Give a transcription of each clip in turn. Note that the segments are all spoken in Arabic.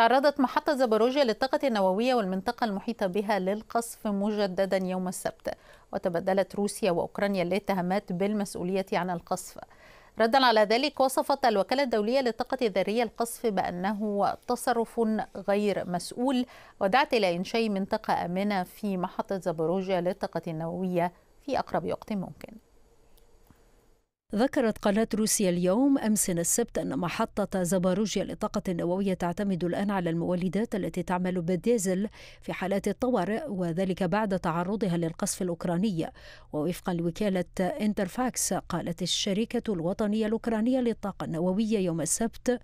تعرضت محطة زاباروجيا للطاقة النووية والمنطقة المحيطة بها للقصف مجددا يوم السبت وتبدلت روسيا وأوكرانيا الاتهامات بالمسؤولية عن القصف ردا على ذلك وصفت الوكالة الدولية للطاقة الذرية القصف بأنه تصرف غير مسؤول ودعت إلى إنشاء منطقة آمنة في محطة زاباروجيا للطاقة النووية في أقرب وقت ممكن ذكرت قناة روسيا اليوم أمس السبت أن محطة زاباروجيا للطاقة النووية تعتمد الآن على المولدات التي تعمل بالديزل في حالات الطوارئ وذلك بعد تعرضها للقصف الأوكراني ووفقا لوكالة انترفاكس قالت الشركة الوطنية الأوكرانية للطاقة النووية يوم السبت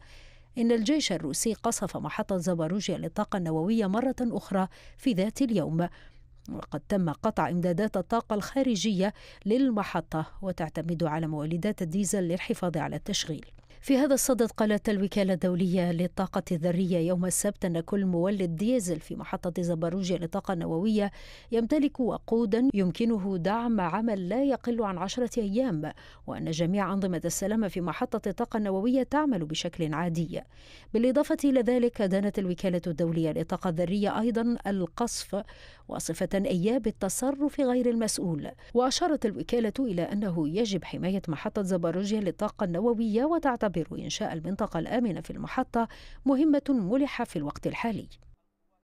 إن الجيش الروسي قصف محطة زاباروجيا للطاقة النووية مرة أخرى في ذات اليوم وقد تم قطع إمدادات الطاقة الخارجية للمحطة وتعتمد على مولدات الديزل للحفاظ على التشغيل في هذا الصدد قالت الوكالة الدولية للطاقة الذرية يوم السبت أن كل مولد ديزل في محطة زباروجيا للطاقة النووية يمتلك وقودا يمكنه دعم عمل لا يقل عن عشرة أيام وأن جميع أنظمة السلامة في محطة الطاقة النووية تعمل بشكل عادي بالإضافة إلى ذلك دانت الوكالة الدولية للطاقة الذرية أيضا القصف واصفة إياه بالتصرف غير المسؤول وأشارت الوكالة إلى أنه يجب حماية محطة زباروجيا للطاقة النووية وتعتبر يعتبر إنشاء المنطقة الآمنة في المحطة مهمة ملحة في الوقت الحالي